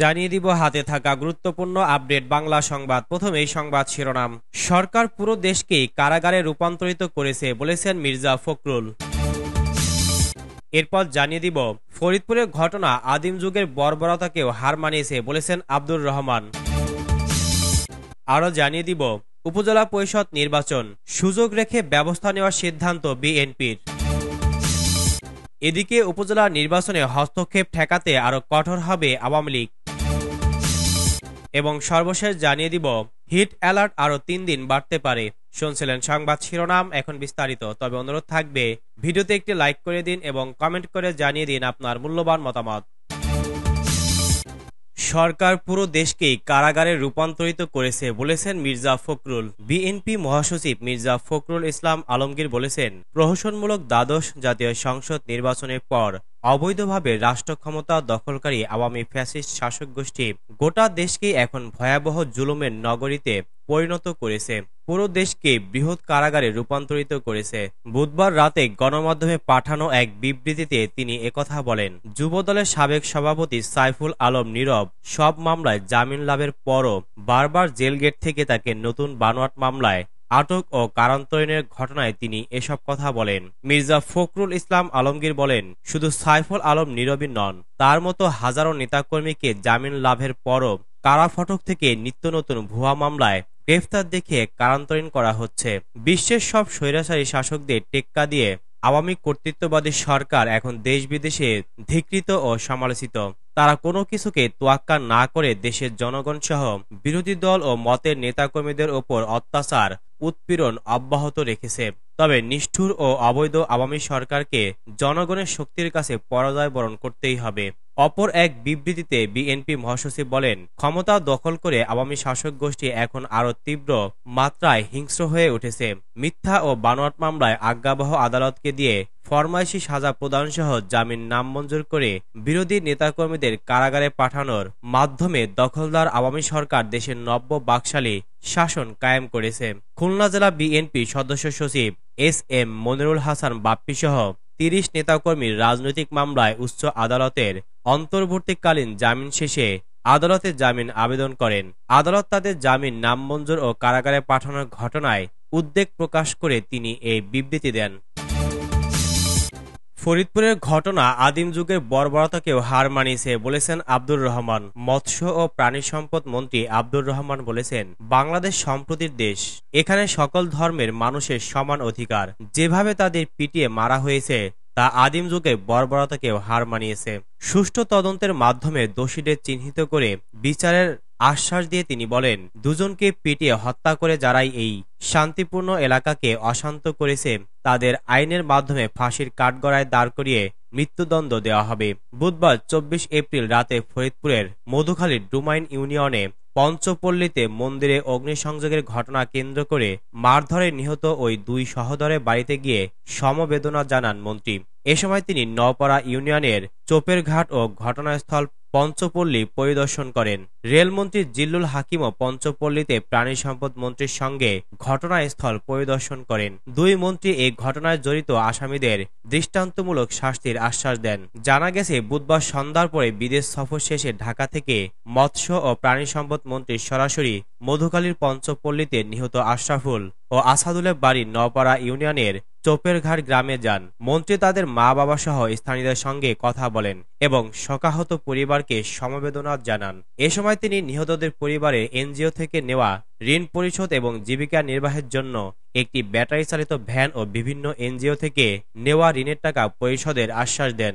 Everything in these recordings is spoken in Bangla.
জানিয়ে দিব হাতে থাকা গুরুত্বপূর্ণ আপডেট বাংলা সংবাদ এই সংবাদ শিরোনাম সরকার পুরো দেশকে কারাগারে রূপান্তরিত করেছে বলেছেন মির্জা ফখরুল এরপর জানিয়ে দিব ফরিদপুরের ঘটনা আদিম যুগের বর্বরতাকেও হার মানিয়েছে বলেছেন আব্দুর রহমান আরও জানিয়ে দিব উপজেলা পরিষদ নির্বাচন সুযোগ রেখে ব্যবস্থা নেওয়ার সিদ্ধান্ত বিএনপির এদিকে উপজেলা নির্বাচনে হস্তক্ষেপ ঠেকাতে আরও কঠোর হবে আওয়ামী লীগ এবং সর্বশেষ জানিয়ে দিব হিট অ্যালার্ট আরও তিন দিন বাড়তে পারে শুনছিলেন সংবাদ শিরোনাম এখন বিস্তারিত তবে অনুরোধ থাকবে ভিডিওতে একটি লাইক করে দিন এবং কমেন্ট করে জানিয়ে দিন আপনার মূল্যবান মতামত সরকার পুরো দেশকেই কারাগারে রূপান্তরিত করেছে বলেছেন মির্জা ফখরুল বিএনপি মহাসচিব মির্জা ফখরুল ইসলাম আলমগীর বলেছেন প্রহসনমূলক দ্বাদশ জাতীয় সংসদ নির্বাচনের পর অবৈধভাবে রাষ্ট্র ক্ষমতা দখলকারী আওয়ামী ফ্যাসিস্ট শাসক গোষ্ঠী গোটা দেশকে এখন ভয়াবহ জুলুমের নগরীতে পরিণত করেছে পুরো দেশকে বৃহৎ কারাগারে রূপান্তরিত করেছে বুধবার রাতে গণমাধ্যমে পাঠানো এক বিবৃতিতে তিনি একথা বলেন যুবদলের সাবেক সভাপতি সাইফুল আলম নীরব সব মামলায় জামিন লাভের পরও বারবার জেল গেট থেকে তাকে নতুন বানোয়াট মামলায় আটক ও কারান্তরণের ঘটনায় তিনি এসব কথা বলেন মির্জা ফখরুল ইসলাম আলমগীর বলেন শুধু সাইফুল আলম নীরবী নন তার মতো হাজারো নেতাকর্মীকে জামিন লাভের পরও কারা ফটক থেকে নিত্য নতুন ভুয়া মামলায় গ্রেফতার দেখিয়ে কারান্তরীণ করা হচ্ছে বিশ্বের সব স্বৈরাচারী শাসকদের টেক্কা দিয়ে আওয়ামী কর্তৃত্ববাদী সরকার এখন দেশ বিদেশে ধিকৃত ও সমালোচিত তারা কোনো কিছুকে তোয়াক্কা না করে দেশের জনগণ সহ বিরোধী দল ও মতের নেতাকর্মীদের ওপর অত্যাচার উৎপীড়ন অব্যাহত রেখেছে তবে নিষ্ঠুর ও অবৈধ আওয়ামী সরকারকে জনগণের শক্তির কাছে পরাজয় বরণ করতেই হবে অপর এক বিবৃতিতে বিএনপি মহাসচিব বলেন ক্ষমতা দখল করে আওয়ামী শাসক গোষ্ঠী এখন আরও তীব্র মাত্রায় হিংস্র হয়ে উঠেছে মিথ্যা ও বানোয়াট মামলায় আজ্ঞাবহ আদালতকে দিয়ে ফরমাইশি সাজা প্রদানসহ জামিন নাম মঞ্জুর করে বিরোধী নেতাকর্মীদের কারাগারে পাঠানোর মাধ্যমে দখলদার আওয়ামী সরকার দেশের নব্য বাকশালী শাসন কায়েম করেছে খুলনা জেলা বিএনপি সদস্য সচিব এস এম মনিরুল হাসান বাপ্পি সহ তিরিশ নেতাকর্মীর রাজনৈতিক মামলায় উচ্চ আদালতের অন্তর্বর্তীকালীন জামিন শেষে আদালতে জামিন আবেদন করেন আদালত তাদের জামিন নামমঞ্জুর ও কারাগারে পাঠানোর ঘটনায় উদ্বেগ প্রকাশ করে তিনি এই বিবৃতি দেন ফরিদপুরের ঘটনা আদিম যুগের বর্বরতাকেও হার মানিয়েছে বলেছেন আব্দুর রহমান মৎস্য ও প্রাণী সম্পদ মন্ত্রী আব্দুর রহমান বলেছেন বাংলাদেশ সম্প্রতির দেশ এখানে সকল ধর্মের মানুষের সমান অধিকার যেভাবে তাদের পিটিয়ে মারা হয়েছে তা আদিম যুগের বর্বরতাকেও হার মানিয়েছে সুষ্ঠু তদন্তের মাধ্যমে দোষীদের চিহ্নিত করে বিচারের আশ্বাস দিয়ে তিনি বলেন দুজনকে পিটিয়ে হত্যা করে যারাই এই শান্তিপূর্ণ এলাকাকে অশান্ত করেছে তাদের আইনের মাধ্যমে ফাঁসির কাঠগড়ায় দাঁড় করিয়ে মৃত্যুদণ্ড দেওয়া হবে বুধবার চব্বিশ এপ্রিল রাতে ফরিদপুরের মধুখালীর ডুমাইন ইউনিয়নে পঞ্চপল্লীতে মন্দিরে অগ্নিসংযোগের ঘটনা কেন্দ্র করে মারধরে নিহত ওই দুই সহদরে বাড়িতে গিয়ে সমবেদনা জানান মন্ত্রী এ সময় তিনি নওপাড়া ইউনিয়নের চোপের ঘাট ও ঘটনাস্থল পঞ্চপল্লী পরিদর্শন করেন রেলমন্ত্রী জিল্লুল হাকিমও পঞ্চপল্লীতে প্রাণী সম্পদ মন্ত্রীর সঙ্গে ঘটনাস্থল পরিদর্শন করেন দুই মন্ত্রী এই ঘটনায় জড়িত আসামিদের দৃষ্টান্তমূলক শাস্তির আশ্বাস দেন জানা গেছে বুধবার সন্ধ্যার পরে বিদেশ সফর শেষে ঢাকা থেকে মৎস্য ও প্রাণী সম্পদ মন্ত্রী সরাসরি মধুকালীর পঞ্চপল্লীতে নিহত আশরাফুল ও আসাদুলের বাড়ি নপাড়া ইউনিয়নের চোপেরঘাট গ্রামে যান মন্ত্রী তাদের মা বাবা সহ স্থানীয়দের সঙ্গে কথা বলেন এবং সকাহত পরিবারকে সমবেদনা জানান এ সময় তিনি নিহতদের পরিবারে এনজিও থেকে নেওয়া ঋণ পরিশোধ এবং জীবিকা নির্বাহের জন্য একটি ব্যাটারি চালিত ভ্যান ও বিভিন্ন এনজিও থেকে নেওয়া ঋণের টাকা পরিশোধের আশ্বাস দেন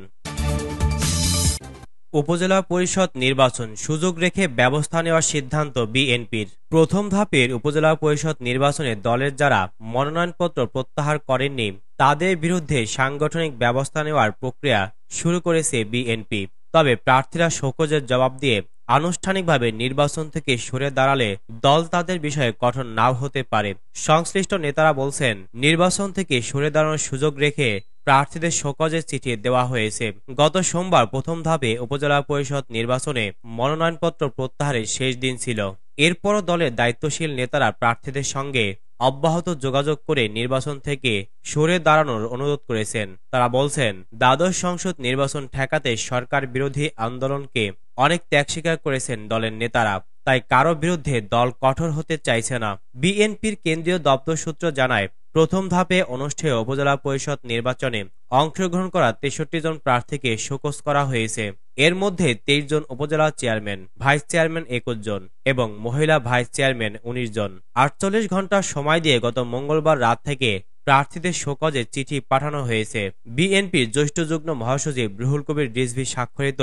উপজেলা পরিষদ নির্বাচন সুযোগ রেখে ব্যবস্থা নেওয়ার সিদ্ধান্ত বিএনপির প্রথম ধাপের উপজেলা পরিষদ নির্বাচনে দলের যারা মনোনয়নপত্র প্রত্যাহার করেননি তাদের বিরুদ্ধে সাংগঠনিক ব্যবস্থা নেওয়ার প্রক্রিয়া শুরু করেছে বিএনপি তবে প্রার্থীরা শোকজের জবাব দিয়ে আনুষ্ঠানিকভাবে নির্বাচন থেকে সরে দাঁড়ালে দল তাদের বিষয়ে কঠোর নাও হতে পারে সংশ্লিষ্ট নেতারা বলছেন নির্বাচন থেকে সরে দাঁড়ানোর সুযোগ রেখে প্রার্থীদের শোকজের চিঠি দেওয়া হয়েছে গত সোমবার প্রথম ধাপে উপজেলা পরিষদ নির্বাচনে মনোনয়নপত্র প্রত্যাহারের শেষ দিন ছিল এরপরও দলের দায়িত্বশীল নেতারা প্রার্থীদের সঙ্গে অব্যাহত যোগাযোগ করে নির্বাচন থেকে সরে দাঁড়ানোর অনুরোধ করেছেন তারা বলছেন দ্বাদশ সংসদ নির্বাচন ঠেকাতে সরকার বিরোধী আন্দোলনকে অনেক ত্যাগ স্বীকার করেছেন দলের নেতারা তাই কারো বিরুদ্ধে দল কঠোর হতে চাইছে না বিএনপির কেন্দ্রীয় দপ্তর সূত্র জানায় প্রথম ধাপে অনুষ্ঠেয় উপজেলা পরিষদ নির্বাচনে অংশগ্রহণ করা তেষট্টি জন প্রার্থীকে শোকস করা হয়েছে এর মধ্যে তেইশ জন উপজেলা চেয়ারম্যান ভাইস চেয়ারম্যান একুশ জন এবং মহিলা ভাইস চেয়ারম্যান উনিশ জন আটচল্লিশ ঘন্টা সময় দিয়ে গত মঙ্গলবার রাত থেকে প্রার্থীদের শোকজে চিঠি পাঠানো হয়েছে বিএনপির জ্যেষ্ঠ যুগ্ম মহাসচিব রুহুল কবির রিজভি স্বাক্ষরিত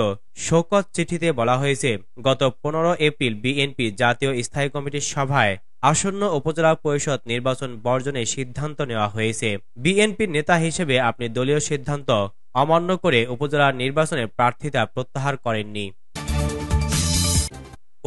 শোকজ চিঠিতে বলা হয়েছে গত পনেরো এপ্রিল বিএনপি জাতীয় স্থায়ী কমিটির সভায় আসন্ন উপজেলা পরিষদ নির্বাচন বর্জনের সিদ্ধান্ত নেওয়া হয়েছে বিএনপির নেতা হিসেবে আপনি দলীয় সিদ্ধান্ত অমান্য করে উপজেলা নির্বাচনে প্রার্থিতা প্রত্যাহার করেননি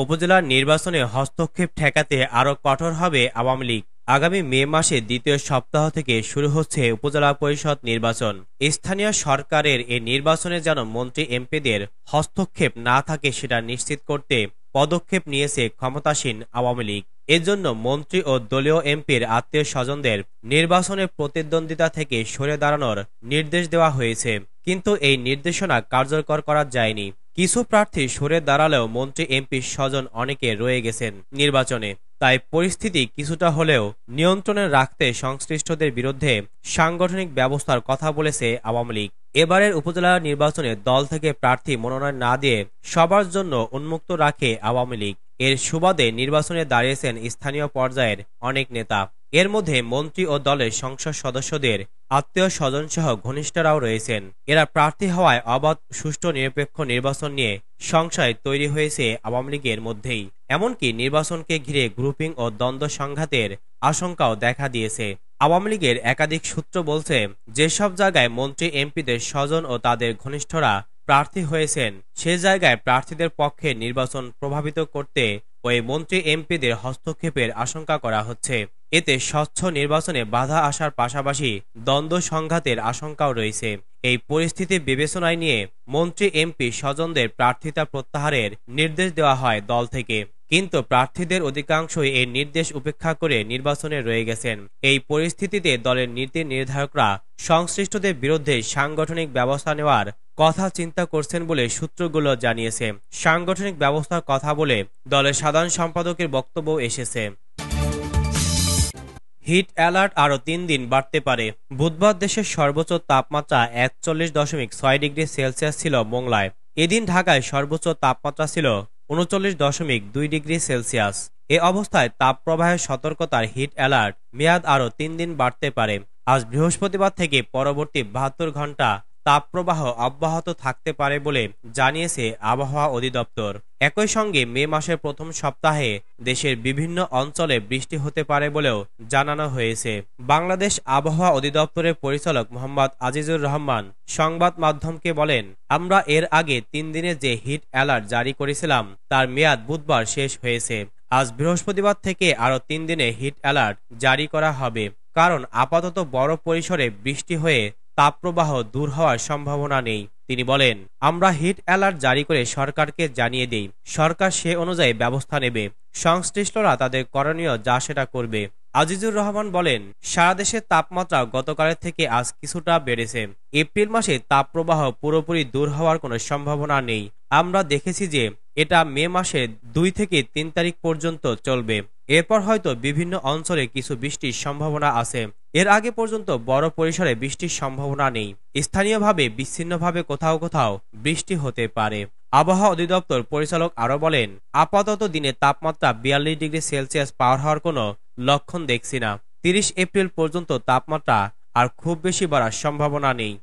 উপজেলা নির্বাচনে হস্তক্ষেপ ঠেকাতে আরও কঠোর হবে আওয়ামী লীগ আগামী মে মাসে দ্বিতীয় সপ্তাহ থেকে শুরু হচ্ছে উপজেলা পরিষদ নির্বাচন স্থানীয় সরকারের এ নির্বাচনে যেন মন্ত্রী এমপিদের হস্তক্ষেপ না থাকে সেটা নিশ্চিত করতে পদক্ষেপ নিয়েছে ক্ষমতাসীন আওয়ামী লীগ এজন্য মন্ত্রী ও দলীয় এমপির আত্মীয় স্বজনদের নির্বাচনের প্রতিদ্বন্দ্বিতা থেকে সরে দাঁড়ানোর নির্দেশ দেওয়া হয়েছে কিন্তু এই নির্দেশনা কার্যকর করা যায়নি কিছু প্রার্থী সরে দাঁড়ালেও মন্ত্রী এমপির স্বজন অনেকে রয়ে গেছেন নির্বাচনে তাই পরিস্থিতি কিছুটা হলেও নিয়ন্ত্রণে রাখতে সংশ্লিষ্টদের বিরুদ্ধে সাংগঠনিক ব্যবস্থার কথা বলেছে আওয়ামী লীগ এবারের উপজেলা নির্বাচনে দল থেকে প্রার্থী মনোনয়ন না দিয়ে সবার জন্য উন্মুক্ত রাখে আওয়ামী লীগ এর সুবাদে নির্বাচনে দাঁড়িয়েছেন স্থানীয় পর্যায়ের অনেক নেতা এর মধ্যে মন্ত্রী ও দলের সংসদ সদস্যদের আত্মীয় স্বজন সহ ঘনিষ্ঠরাও রয়েছেন এরা প্রার্থী হওয়ায় অবাধ সুষ্ঠু নিরপেক্ষ নির্বাচন নিয়ে সংশয় তৈরি হয়েছে আওয়ামী লীগের মধ্যেই এমনকি নির্বাচনকে ঘিরে গ্রুপিং ও দ্বন্দ্ব সংঘাতের আশঙ্কাও দেখা দিয়েছে আওয়ামী লীগের একাধিক সূত্র বলছে যেসব জায়গায় মন্ত্রী এমপিদের স্বজন ও তাদের ঘনিষ্ঠরা প্রার্থী হয়েছেন সে জায়গায় প্রার্থীদের পক্ষে নির্বাচন প্রভাবিত করতে ওই মন্ত্রী এমপিদের হস্তক্ষেপের আশঙ্কা করা হচ্ছে এতে স্বচ্ছ নির্বাচনে বাধা আসার পাশাপাশি দ্বন্দ্ব সংঘাতের আশঙ্কাও রয়েছে এই পরিস্থিতি বিবেচনায় নিয়ে মন্ত্রী এমপি স্বজনদের প্রার্থিতা প্রত্যাহারের নির্দেশ দেওয়া হয় দল থেকে কিন্তু প্রার্থীদের অধিকাংশই এই নির্দেশ উপেক্ষা করে নির্বাচনে রয়ে গেছেন এই পরিস্থিতিতে দলের নীতি নির্ধারকরা সংশ্লিষ্টদের বিরুদ্ধে সাংগঠনিক ব্যবস্থা নেওয়ার কথা চিন্তা করছেন বলে সূত্রগুলো জানিয়েছে সাংগঠনিক ব্যবস্থার কথা বলে দলের সাধারণ সম্পাদকের বক্তব্য এসেছে হিট অ্যালার্ট আরও তিন দিন বাড়তে পারে বুধবার দেশের সর্বোচ্চ তাপমাত্রা একচল্লিশ দশমিক ছয় ডিগ্রি সেলসিয়াস ছিল মোংলায় এদিন ঢাকায় সর্বোচ্চ তাপমাত্রা ছিল উনচল্লিশ দশমিক দুই ডিগ্রি সেলসিয়াস এ অবস্থায় তাপপ্রবাহের সতর্কতার হিট অ্যালার্ট মেয়াদ আরও তিন দিন বাড়তে পারে আজ বৃহস্পতিবার থেকে পরবর্তী বাহাত্তর ঘন্টা তাপপ্রবাহ অব্যাহত থাকতে পারে বলে জানিয়েছে আবহাওয়া অধিদপ্তর একই সঙ্গে মে মাসের প্রথম সপ্তাহে দেশের বিভিন্ন অঞ্চলে বৃষ্টি হতে পারে বলেও জানানো হয়েছে বাংলাদেশ আবহাওয়া অধিদপ্তরের পরিচালক মোহাম্মদ আজিজুর রহমান সংবাদ মাধ্যমকে বলেন আমরা এর আগে তিন দিনে যে হিট অ্যালার্ট জারি করেছিলাম তার মেয়াদ বুধবার শেষ হয়েছে আজ বৃহস্পতিবার থেকে আরও তিন দিনে হিট অ্যালার্ট জারি করা হবে কারণ আপাতত বড় পরিসরে বৃষ্টি হয়ে তাপপ্রবাহ দূর হওয়ার সম্ভাবনা নেই তিনি বলেন আমরা হিট অ্যালার্ট জারি করে সরকারকে জানিয়ে দিই সরকার সে অনুযায়ী ব্যবস্থা নেবে সংশ্লিষ্টরা তাদের করণীয় যা সেটা করবে আজিজুর রহমান বলেন সারা দেশের তাপমাত্রা গতকালের থেকে আজ কিছুটা বেড়েছে এপ্রিল মাসে তাপপ্রবাহ পুরোপুরি দূর হওয়ার কোনো সম্ভাবনা নেই আমরা দেখেছি যে এটা মে মাসে দুই থেকে তিন তারিখ পর্যন্ত চলবে এরপর হয়তো বিভিন্ন অঞ্চলে কিছু বৃষ্টির সম্ভাবনা আছে এর আগে পর্যন্ত বড় পরিসরে বৃষ্টির সম্ভাবনা নেই স্থানীয়ভাবে বিচ্ছিন্নভাবে কোথাও কোথাও বৃষ্টি হতে পারে আবহাওয়া অধিদপ্তর পরিচালক আরও বলেন আপাতত দিনে তাপমাত্রা বিয়াল্লিশ ডিগ্রি সেলসিয়াস পাওয়ার হওয়ার কোনো লক্ষণ দেখছি না তিরিশ এপ্রিল পর্যন্ত তাপমাত্রা আর খুব বেশি বাড়ার সম্ভাবনা নেই